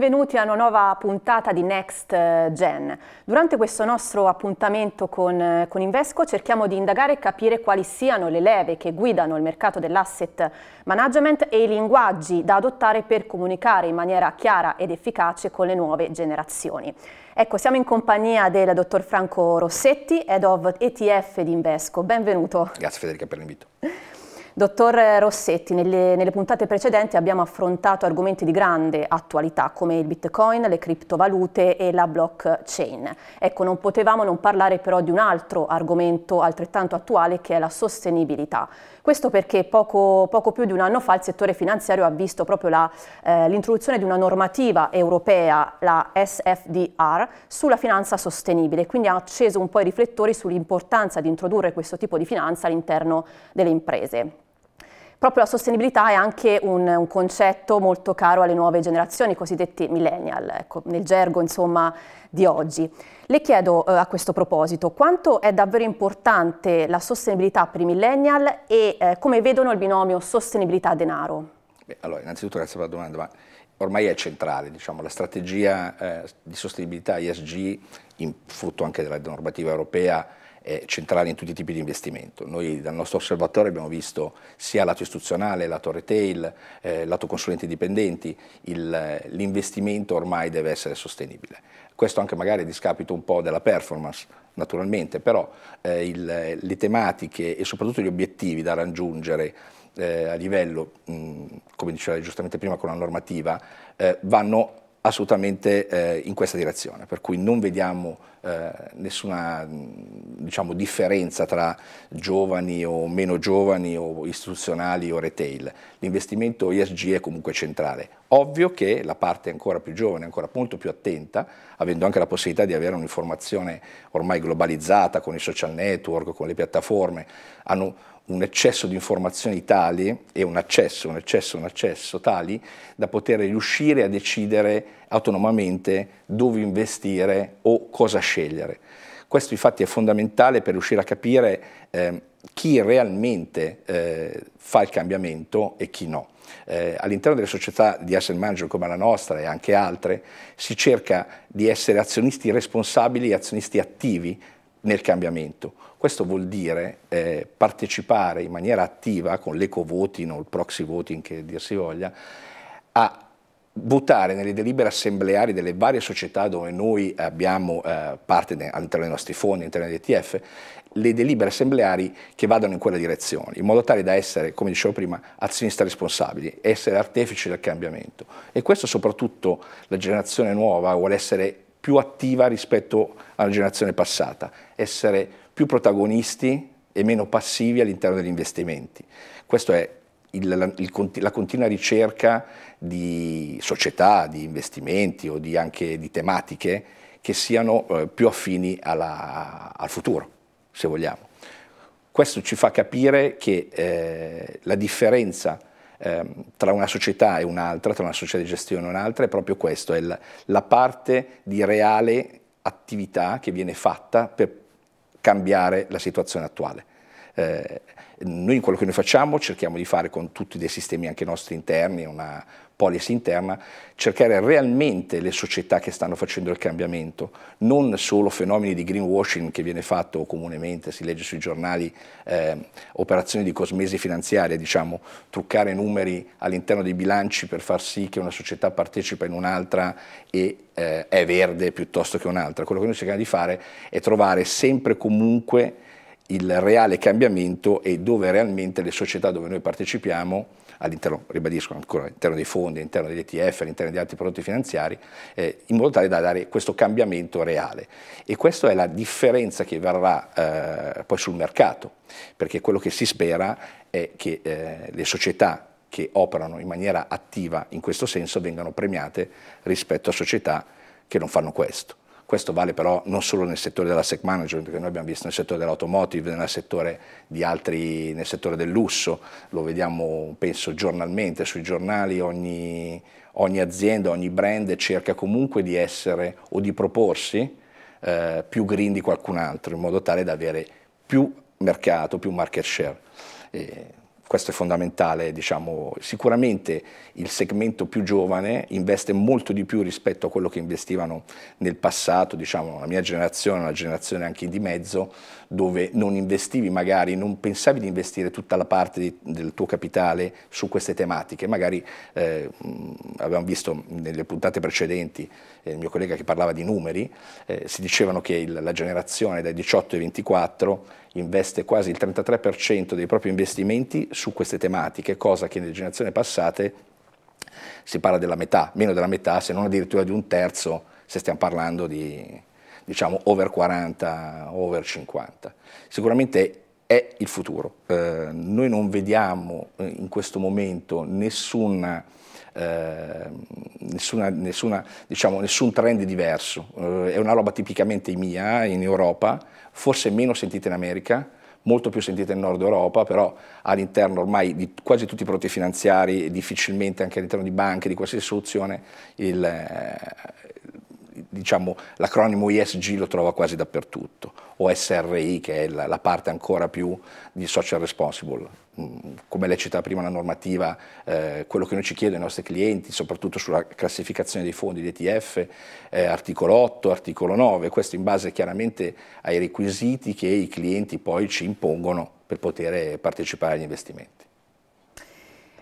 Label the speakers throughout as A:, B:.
A: benvenuti a una nuova puntata di Next eh, Gen. Durante questo nostro appuntamento con, eh, con, Invesco cerchiamo di indagare e capire quali siano le leve che guidano il mercato dell'asset management e i linguaggi da adottare per comunicare in maniera chiara ed efficace con le nuove generazioni. Ecco, siamo in compagnia del dottor Franco Rossetti, Head of ETF di Invesco. Benvenuto. Grazie Federica per l'invito. Dottor Rossetti, nelle, nelle, puntate precedenti abbiamo affrontato argomenti di grande attualità come il bitcoin, le criptovalute e la blockchain. Ecco, non potevamo non parlare però di un altro argomento altrettanto attuale che è la sostenibilità. Questo perché poco, poco più di un anno fa il settore finanziario ha visto proprio eh, l'introduzione eh, di una normativa europea, la SFDR, sulla finanza sostenibile, quindi ha acceso un po' i riflettori sull'importanza di introdurre questo tipo di finanza all'interno delle imprese. Proprio la sostenibilità è anche un, un concetto molto caro alle nuove generazioni, i cosiddetti millennial, ecco, nel gergo insomma, di oggi. Le chiedo eh, a questo proposito quanto è davvero importante la sostenibilità per i millennial e eh, come vedono il binomio sostenibilità-denaro?
B: Allora, innanzitutto grazie per la domanda, ma ormai è centrale, diciamo, la strategia eh, di sostenibilità ISG, in frutto anche della normativa europea, è eh, centrale in tutti i tipi di investimento. Noi dal nostro osservatorio abbiamo visto sia lato istituzionale, lato retail, eh, lato consulenti dipendenti, eh, l'investimento ormai deve essere sostenibile. Questo anche magari a discapito un po' della performance, naturalmente, però eh, il, eh, le tematiche e soprattutto gli obiettivi da raggiungere eh, a livello, mh, come diceva giustamente prima con la normativa, vanno assolutamente in questa direzione, per cui non vediamo eh, nessuna diciamo, differenza tra giovani o meno giovani o istituzionali o retail. L'investimento ESG è comunque centrale. Ovvio che la parte ancora più giovane, ancora molto più attenta, avendo anche la possibilità di avere un'informazione ormai globalizzata con i social network, con le piattaforme, hanno un eccesso di informazioni tali e un accesso, un accesso, un accesso tali da poter riuscire a decidere autonomamente dove investire o cosa scegliere. Questo infatti è fondamentale per riuscire a capire eh, chi realmente eh, fa il cambiamento e chi no. Eh, all'interno delle società di asset management come la nostra e anche altre si cerca di essere azionisti responsabili e azionisti attivi nel cambiamento. Questo vuol dire eh, partecipare in maniera attiva con l'eco voting o il proxy voting che dir si voglia a buttare nelle delibere assembleari delle varie società dove noi abbiamo eh, parte all'interno dei nostri fondi, all'interno degli ETF, le delibere assembleari che vadano in quella direzione, in modo tale da essere, come dicevo prima, azionista responsabili, essere artefici del cambiamento. E questo soprattutto la generazione nuova vuole essere più attiva rispetto alla generazione passata, essere più protagonisti e meno passivi all'interno degli investimenti. Questo è il, la, il, la, continua ricerca di società, di investimenti o di anche di tematiche che siano eh, più affini alla, al futuro, se vogliamo. Questo ci fa capire che eh, la differenza ehm, tra una società e un'altra, tra una società di gestione e un'altra, è proprio questo, è la, la parte di reale attività che viene fatta per cambiare la situazione attuale. Eh, noi in quello che noi facciamo cerchiamo di fare con tutti dei sistemi anche nostri interni, una policy interna, cercare realmente le società che stanno facendo il cambiamento, non solo fenomeni di greenwashing che viene fatto comunemente, si legge sui giornali, eh, operazioni di cosmesi finanziaria, diciamo, truccare numeri all'interno dei bilanci per far sì che una società partecipa in un'altra e eh, è verde piuttosto che un'altra. Quello che noi cerchiamo di fare è trovare sempre comunque il reale cambiamento e dove realmente le società dove noi partecipiamo all'interno, ribadisco ancora, all'interno dei fondi, all'interno degli ETF, all'interno di altri prodotti finanziari, eh, in modo tale da dare questo cambiamento reale. E questa è la differenza che verrà eh, poi sul mercato, perché quello che si spera è che eh, le società che operano in maniera attiva in questo senso vengano premiate rispetto a società che non fanno questo. Questo vale però non solo nel settore della SEC management, che noi abbiamo visto nel settore dell'automotive, nel settore, altri, nel settore del lusso, lo vediamo penso giornalmente sui giornali, ogni, ogni azienda, ogni brand cerca comunque di essere o di proporsi eh, più green di qualcun altro, in modo tale da avere più mercato, più market share. E questo è fondamentale, diciamo, sicuramente il segmento più giovane investe molto di più rispetto a quello che investivano nel passato, diciamo, la mia generazione, una generazione anche di mezzo, dove non investivi magari, non pensavi di investire tutta la parte di, del tuo capitale su queste tematiche, magari eh, abbiamo visto nelle puntate precedenti eh, il mio collega che parlava di numeri, eh, si dicevano che il, la generazione dai 18 ai 24 investe quasi il 33% dei propri investimenti su queste tematiche, cosa che nelle generazioni passate si parla della metà, meno della metà, se non addirittura di un terzo, se stiamo parlando di diciamo over 40, over 50. Sicuramente è il futuro. Eh, noi non vediamo eh, in questo momento nessuna eh, nessuna, nessuna, diciamo, nessun trend diverso, eh, è una roba tipicamente mia in Europa, forse meno sentita in America, molto più sentita in Nord Europa, però all'interno ormai di quasi tutti i prodotti finanziari, e difficilmente anche all'interno di banche, di qualsiasi soluzione, il, eh, diciamo, l'acronimo ESG lo trova quasi dappertutto o SRI, che è la, la parte ancora più di social responsible mm, come lei citava prima la normativa, eh, quello che noi ci chiedono i nostri clienti, soprattutto sulla classificazione dei fondi di ETF, eh, articolo 8, articolo 9, questo in base chiaramente ai requisiti che i clienti poi ci impongono per poter partecipare agli investimenti.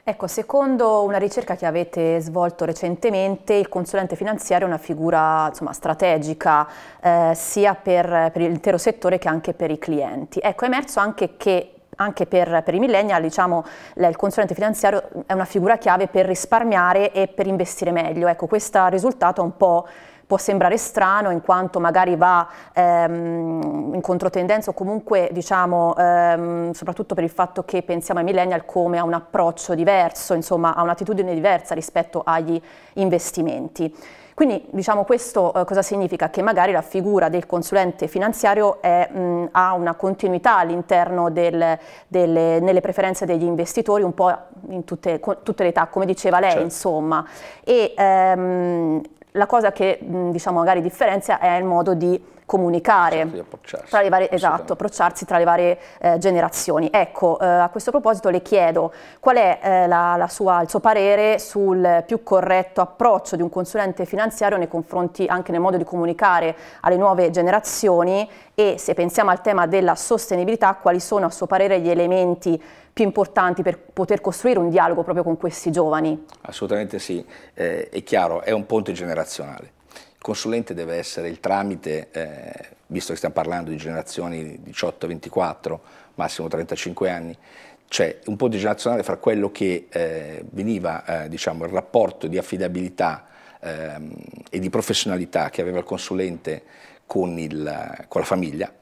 A: Ecco, secondo una ricerca che avete svolto recentemente, il consulente finanziario è una figura insomma, strategica eh, sia per, per l'intero settore che anche per i clienti. Ecco, è emerso anche che anche per, per, i millennial, diciamo, il consulente finanziario è una figura chiave per risparmiare e per investire meglio. Ecco, questo risultato è un po' può sembrare strano in quanto magari va ehm, in controtendenza o comunque diciamo ehm, soprattutto per il fatto che pensiamo ai millennial come a un approccio diverso, insomma a un'attitudine diversa rispetto agli investimenti. Quindi diciamo questo eh, cosa significa? Che magari la figura del consulente finanziario è, mh, ha una continuità all'interno del, delle, nelle preferenze degli investitori un po' in tutte, tutte le età, come diceva lei certo. insomma. E, ehm, la cosa che diciamo magari differenzia è il modo di comunicare, approcciarsi, tra le varie, esatto, approcciarsi tra le varie eh, generazioni. Ecco, eh, a questo proposito le chiedo qual è eh, la, la sua, il suo parere sul più corretto approccio di un consulente finanziario nei confronti anche nel modo di comunicare alle nuove generazioni e se pensiamo al tema della sostenibilità, quali sono a suo parere gli elementi più importanti per poter costruire un dialogo proprio con questi giovani?
B: Assolutamente sì, eh, è chiaro, è un ponte generazionale. Il consulente deve essere il tramite, eh, visto che stiamo parlando di generazioni 18-24, massimo 35 anni, c'è un po' di generazionale fra quello che eh, veniva, eh, diciamo, il rapporto di affidabilità ehm, e di professionalità che aveva il consulente con, il, con la famiglia,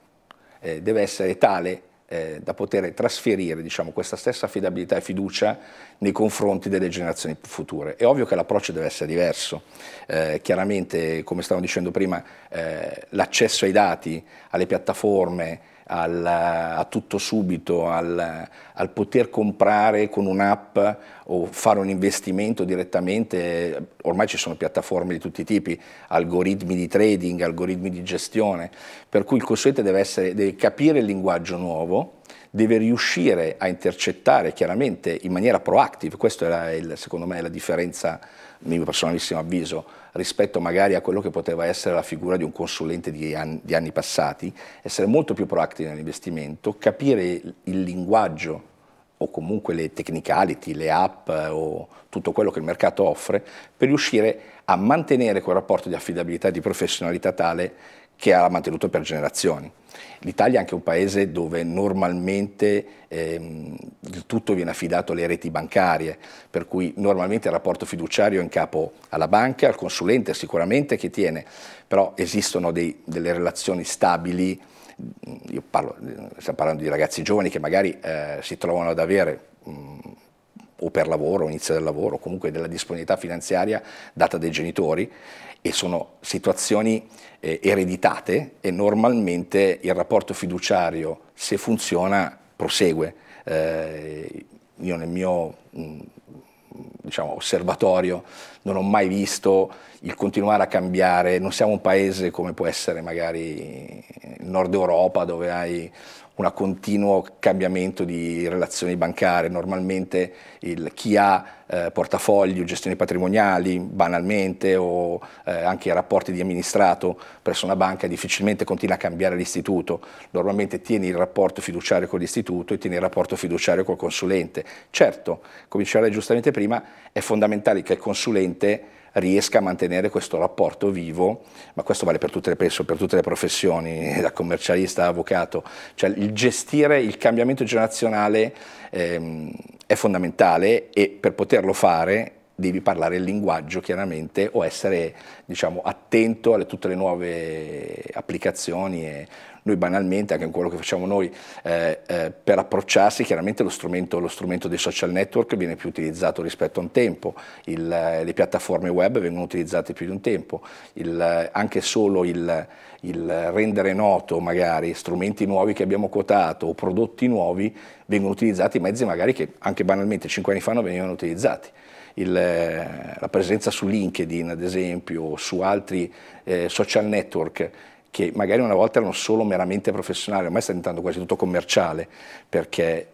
B: eh, deve essere tale eh, da poter trasferire diciamo, questa stessa affidabilità e fiducia nei confronti delle generazioni future. È ovvio che l'approccio deve essere diverso. Eh, chiaramente, come stavo dicendo prima, eh, l'accesso ai dati, alle piattaforme, al, a tutto subito, al, al poter comprare con un'app o fare un investimento direttamente, ormai ci sono piattaforme di tutti i tipi, algoritmi di trading, algoritmi di gestione, per cui il consulente deve, essere, deve capire il linguaggio nuovo, deve riuscire a intercettare chiaramente in maniera proactive, questa era il, secondo me la differenza, mio personalissimo avviso, rispetto magari a quello che poteva essere la figura di un consulente di anni, di anni passati, essere molto più proactive nell'investimento, capire il linguaggio o comunque le technicality, le app eh, o tutto quello che il mercato offre, per riuscire a mantenere quel rapporto di affidabilità e di professionalità tale che ha mantenuto per generazioni. L'Italia è anche un paese dove normalmente ehm, il tutto viene affidato alle reti bancarie, per cui normalmente il rapporto fiduciario è in capo alla banca, al consulente sicuramente che tiene, però esistono dei, delle relazioni stabili, parlo, stiamo parlando di ragazzi giovani che magari eh, si trovano ad avere mh, mm, o per lavoro, inizio del lavoro, comunque della disponibilità finanziaria data dai genitori e sono situazioni eh, ereditate e normalmente il rapporto fiduciario, se funziona, prosegue. Eh, io nel mio mm, diciamo, osservatorio non ho mai visto il continuare a cambiare, non siamo un paese come può essere magari il nord Europa dove hai un continuo cambiamento di relazioni bancarie. Normalmente il, chi ha eh, portafogli o gestioni patrimoniali, banalmente, o eh, anche rapporti di amministrato presso una banca, difficilmente continua a cambiare l'istituto. Normalmente tieni il rapporto fiduciario con l'istituto e tieni il rapporto fiduciario col consulente. Certo, come diceva lei giustamente prima, è fondamentale che il consulente riesca a mantenere questo rapporto vivo, ma questo vale per tutte le, penso, per tutte le professioni, da commercialista avvocato, cioè il gestire il cambiamento generazionale ehm, è fondamentale e per poterlo fare devi parlare il linguaggio chiaramente o essere diciamo, attento a tutte le nuove applicazioni. E noi banalmente, anche in quello che facciamo noi, eh, eh, per approcciarsi chiaramente lo strumento, lo strumento, dei social network viene più utilizzato rispetto a un tempo, il, eh, le piattaforme web vengono utilizzate più di un tempo, il, eh, anche solo il, il rendere noto magari strumenti nuovi che abbiamo quotato o prodotti nuovi vengono utilizzati mezzi magari che anche banalmente 5 anni fa non venivano utilizzati il, eh, la presenza su LinkedIn, ad esempio, o su altri eh, social network che magari una volta erano solo meramente professionali, ormai sta diventando quasi tutto commerciale, perché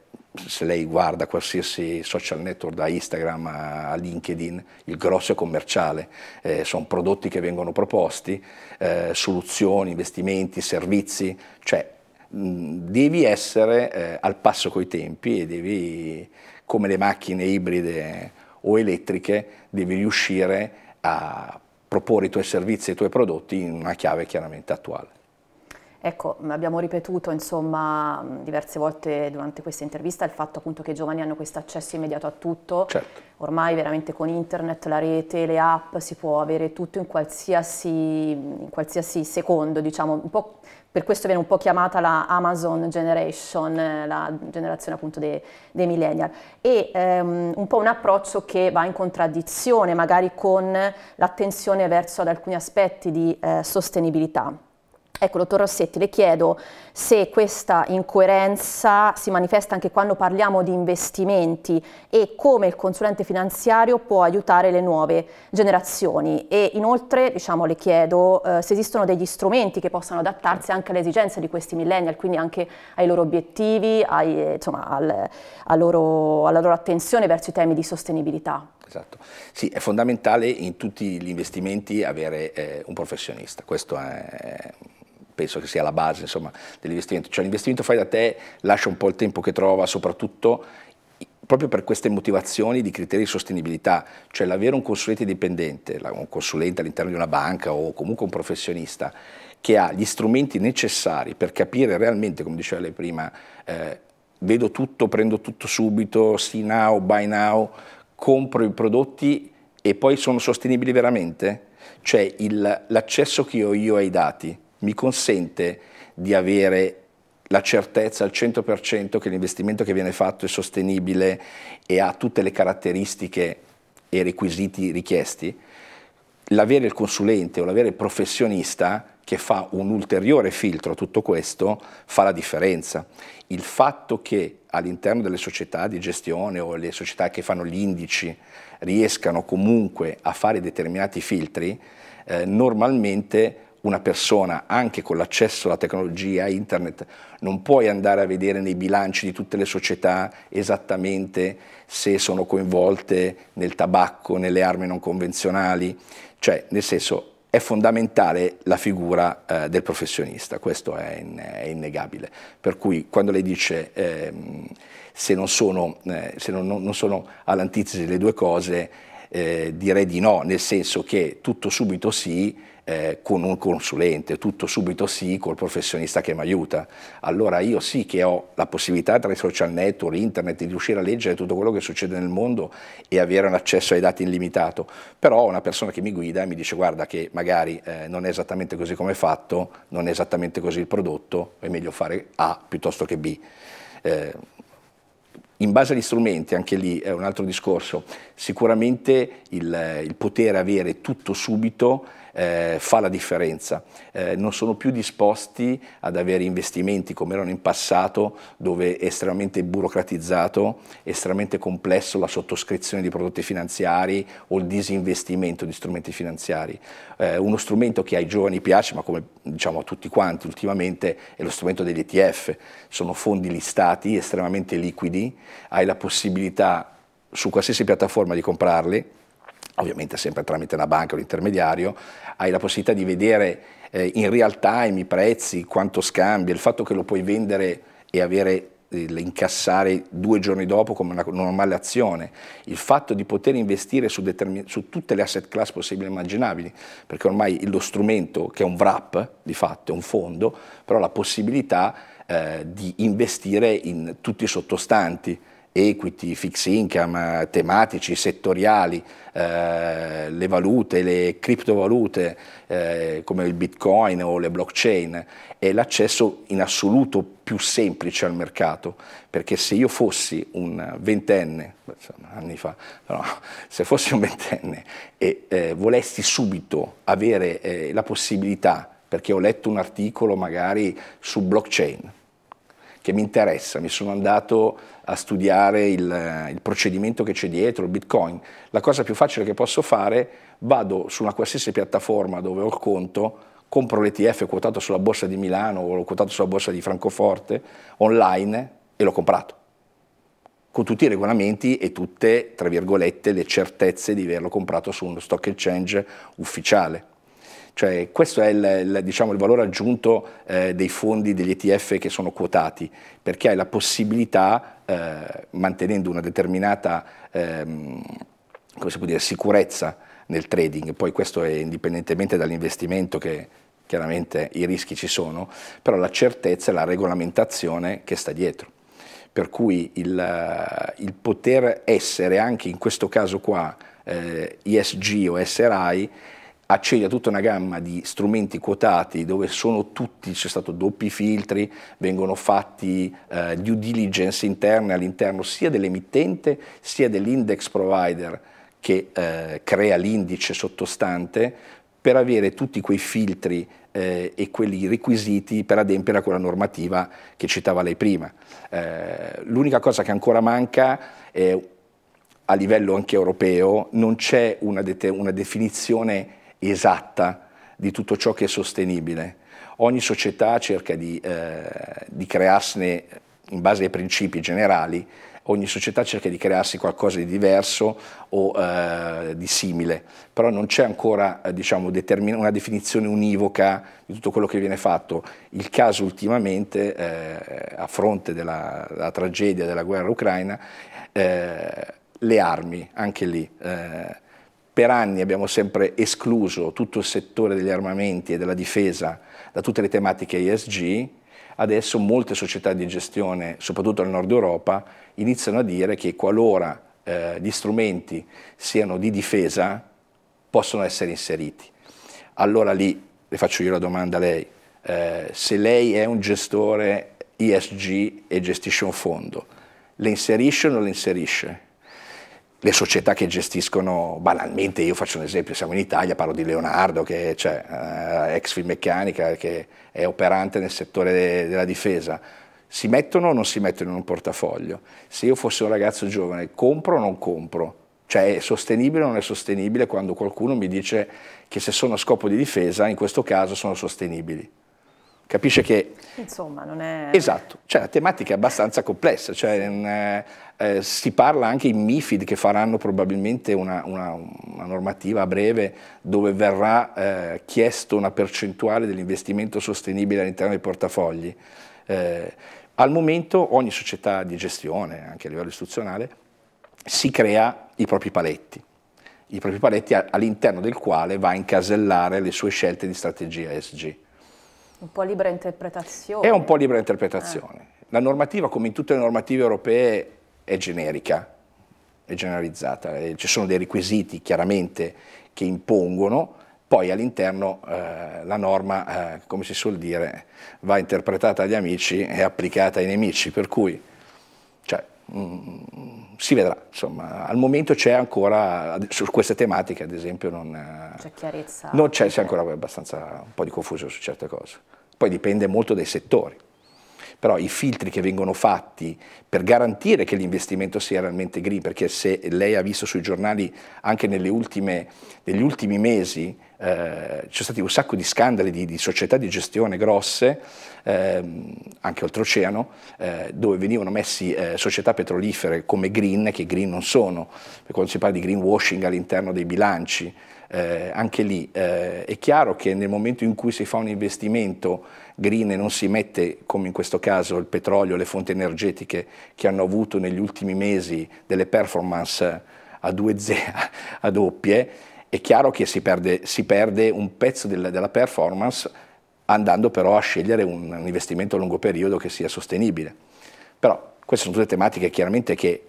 B: se lei guarda qualsiasi social network da Instagram a LinkedIn, il grosso è commerciale, eh, sono prodotti che vengono proposti, eh, soluzioni, investimenti, servizi, cioè mh, devi essere eh, al passo coi tempi e devi, come le macchine ibride o elettriche devi riuscire a proporre i tuoi servizi e i tuoi prodotti in una chiave chiaramente attuale.
A: Ecco, abbiamo ripetuto insomma, diverse volte durante questa intervista il fatto appunto, che i giovani hanno questo accesso immediato a tutto. Certo. Ormai veramente con internet, la rete, le app si può avere tutto in qualsiasi, in qualsiasi secondo, diciamo, per questo viene un po' chiamata la Amazon Generation, la generazione appunto dei, dei millennial. E ehm, un po' un approccio che va in contraddizione magari con l'attenzione verso ad alcuni aspetti di eh, sostenibilità. Ecco, dottor Rossetti, le chiedo se questa incoerenza si manifesta anche quando parliamo di investimenti e come il consulente finanziario può aiutare le nuove generazioni. E inoltre, diciamo, le chiedo eh, se esistono degli strumenti che possano adattarsi anche alle esigenze di questi millennial, quindi anche ai loro obiettivi, ai, eh, insomma, al, loro, alla loro attenzione verso i temi di sostenibilità.
B: Esatto. Sì, è fondamentale in tutti gli investimenti avere eh, un professionista, questo è penso che sia la base dell'investimento. Cioè l'investimento fai da te lascia un po' il tempo che trova, soprattutto proprio per queste motivazioni di criteri di sostenibilità, cioè l'avere un consulente dipendente, un consulente all'interno di una banca o comunque un professionista che ha gli strumenti necessari per capire realmente, come diceva lei prima, eh, vedo tutto, prendo tutto subito, see now, buy now, compro i prodotti e poi sono sostenibili veramente? Cioè l'accesso che ho io ai dati, mi consente di avere la certezza al 100% che l'investimento che viene fatto è sostenibile e ha tutte le caratteristiche e i requisiti richiesti, l'avere il consulente o l'avere il professionista che fa un ulteriore filtro a tutto questo fa la differenza. Il fatto che all'interno delle società di gestione o le società che fanno gli indici riescano comunque a fare determinati filtri, eh, normalmente una persona, anche con l'accesso alla tecnologia, internet, non puoi andare a vedere nei bilanci di tutte le società esattamente se sono coinvolte nel tabacco, nelle armi non convenzionali, cioè nel senso è fondamentale la figura eh, del professionista, questo è, in, è, innegabile. Per cui quando lei dice eh, se, non sono, eh, se non, non sono all'antitesi le due cose, eh, direi di no, nel senso che tutto subito sì, eh, con un consulente, tutto subito sì, col professionista che mi aiuta. Allora io sì che ho la possibilità tra i social network, internet, di riuscire a leggere tutto quello che succede nel mondo e avere un accesso ai dati illimitato, però ho una persona che mi guida e mi dice guarda che magari eh, non è esattamente così come è fatto, non è esattamente così il prodotto, è meglio fare A piuttosto che B. Eh, in base agli strumenti, anche lì è un altro discorso, sicuramente il, il poter avere tutto subito eh, fa la differenza. Eh, non sono più disposti ad avere investimenti come erano in passato, dove è estremamente burocratizzato, estremamente complesso la sottoscrizione di prodotti finanziari o il disinvestimento di strumenti finanziari. Eh, uno strumento che ai giovani piace, ma come diciamo a tutti quanti ultimamente, è lo strumento degli ETF. Sono fondi listati, estremamente liquidi, hai la possibilità su qualsiasi piattaforma di comprarli, ovviamente sempre tramite una banca o un intermediario, hai la possibilità di vedere eh, in real time i prezzi, quanto scambia, il fatto che lo puoi vendere e avere incassare due giorni dopo come una normale azione, il fatto di poter investire su, su tutte le asset class possibili e immaginabili, perché ormai lo strumento che è un wrap di fatto, è un fondo, però la possibilità eh, di investire in tutti i sottostanti, equity, fixed income, tematici, settoriali, eh, le valute, le criptovalute eh, come il bitcoin o le blockchain, è l'accesso in assoluto più semplice al mercato, perché se io fossi un ventenne, anni fa, no, se fossi un ventenne e eh, volessi subito avere eh, la possibilità, perché ho letto un articolo magari su blockchain, che mi interessa, mi sono andato a studiare il, il procedimento che c'è dietro, il Bitcoin, la cosa più facile che posso fare, vado su una qualsiasi piattaforma dove ho il conto, compro l'ETF quotato sulla borsa di Milano o quotato sulla borsa di Francoforte online e l'ho comprato con tutti i regolamenti e tutte, tra virgolette, le certezze di averlo comprato su uno stock exchange ufficiale. Cioè, questo è il, il, diciamo, il valore aggiunto eh, dei fondi, degli ETF che sono quotati, perché hai la possibilità, eh, mantenendo una determinata ehm, dire, sicurezza nel trading, poi questo è indipendentemente dall'investimento che chiaramente i rischi ci sono, però la certezza e la regolamentazione che sta dietro. Per cui il, eh, il poter essere anche in questo caso qua eh, ESG o SRI accedia a tutta una gamma di strumenti quotati dove sono tutti, c'è stato doppi filtri, vengono fatti eh, due diligence interne all'interno sia dell'emittente sia dell'index provider che eh, crea l'indice sottostante per avere tutti quei filtri eh, e quei requisiti per adempiere a quella normativa che citava lei prima. Eh, l'unica cosa che ancora manca è a livello anche europeo, non c'è una, una definizione esatta di tutto ciò che è sostenibile. Ogni società cerca di, eh, di crearsene, in base ai principi generali, ogni società cerca di crearsi qualcosa di diverso o eh, di simile, però non c'è ancora eh, diciamo, una definizione univoca di tutto quello che viene fatto. Il caso ultimamente, eh, a fronte della, della, tragedia della guerra ucraina, eh, le armi, anche lì. Eh, per anni abbiamo sempre escluso tutto il settore degli armamenti e della difesa da tutte le tematiche ESG, adesso molte società di gestione, soprattutto nel nord Europa, iniziano a dire che qualora eh, gli strumenti siano di difesa, possono essere inseriti. Allora lì le faccio io la domanda a lei, eh, se lei è un gestore ESG e gestisce un fondo, le inserisce o non le inserisce? le società che gestiscono banalmente, io faccio un esempio, siamo in Italia, parlo di Leonardo, che cioè, eh, ex Filmeccanica, che è operante nel settore de della difesa, si mettono o non si mettono in un portafoglio? Se io fossi un ragazzo giovane, compro o non compro? Cioè è sostenibile o non è sostenibile quando qualcuno mi dice che se sono a scopo di difesa, in questo caso sono sostenibili? Capisce che...
A: Insomma, non è...
B: Esatto, cioè la tematica è abbastanza complessa, cioè, un, ehm, eh, si parla anche in MIFID che faranno probabilmente una, una, una normativa a breve dove verrà eh, chiesto una percentuale dell'investimento sostenibile all'interno dei portafogli. Eh, al momento ogni società di gestione, anche a livello istituzionale, si crea i propri paletti i propri paletti all'interno del quale va a incasellare le sue scelte di strategia ESG.
A: Un po' libera interpretazione. È un
B: po' libera interpretazione. Eh. La normativa, come in tutte le normative europee, è generica, è generalizzata. Eh, ci sono dei requisiti chiaramente che impongono, poi all'interno eh, la norma, eh, come si suol dire, va interpretata agli amici e applicata ai nemici, per cui cioè, Mm, si vedrà, insomma, al momento c'è ancora, su queste tematiche ad esempio non eh,
A: c'è chiarezza, non c'è, c'è
B: ancora abbastanza un po' di confusione su certe cose, poi dipende molto dai settori però i filtri che vengono fatti per garantire che l'investimento sia realmente green, perché se lei ha visto sui giornali anche ultime, negli ultimi mesi eh, c'è stato un sacco di scandali di, di società di gestione grosse, ehm, anche oltreoceano, eh, dove venivano messi eh, società petrolifere come green, che green non sono, quando si parla di greenwashing all'interno dei bilanci, eh, anche lì eh, è chiaro che nel momento in cui si fa un investimento green e non si mette, come in questo caso, il petrolio, le fonti energetiche che hanno avuto negli ultimi mesi delle performance a, due z, a doppie, è chiaro che si perde, si perde un pezzo della, della performance andando però a scegliere un, un investimento a lungo periodo che sia sostenibile. Però queste sono tutte tematiche chiaramente che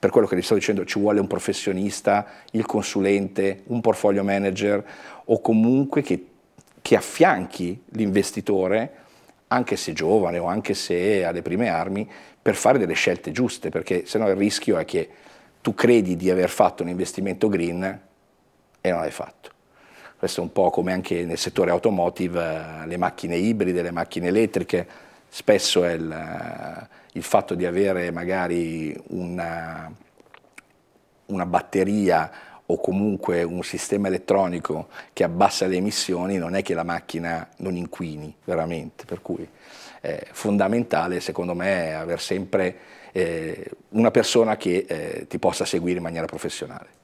B: per quello che vi sto dicendo ci vuole un professionista, il consulente, un portfolio manager o comunque che che affianchi l'investitore, anche se giovane o anche se alle prime armi, per fare delle scelte giuste, perché sennò il rischio è che tu credi di aver fatto un investimento green e non l'hai fatto. Questo è un po' come anche nel settore automotive, eh, le macchine ibride, le macchine elettriche, spesso è il, eh, il fatto di avere magari una, una batteria o comunque un sistema elettronico che abbassa le emissioni, non è che la macchina non inquini veramente, per cui è eh, fondamentale secondo me avere sempre eh, una persona che eh, ti possa seguire in maniera professionale.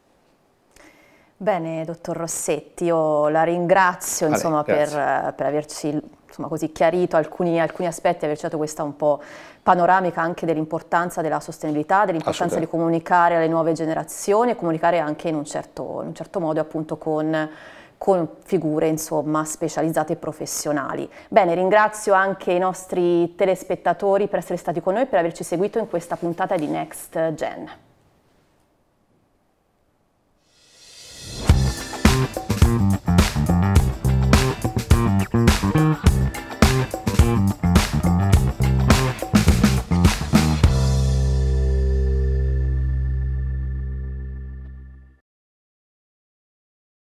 A: Bene, dottor Rossetti, io la ringrazio insomma, per, eh, per, averci insomma, chiarito alcuni, alcuni aspetti, averci dato questa un po' panoramica anche dell'importanza della sostenibilità, dell'importanza di comunicare alle nuove generazioni e comunicare anche in un certo, in un certo modo appunto con con figure insomma, specializzate e professionali. Bene, ringrazio anche i nostri telespettatori per essere stati con noi e per averci seguito in questa puntata di Next Gen.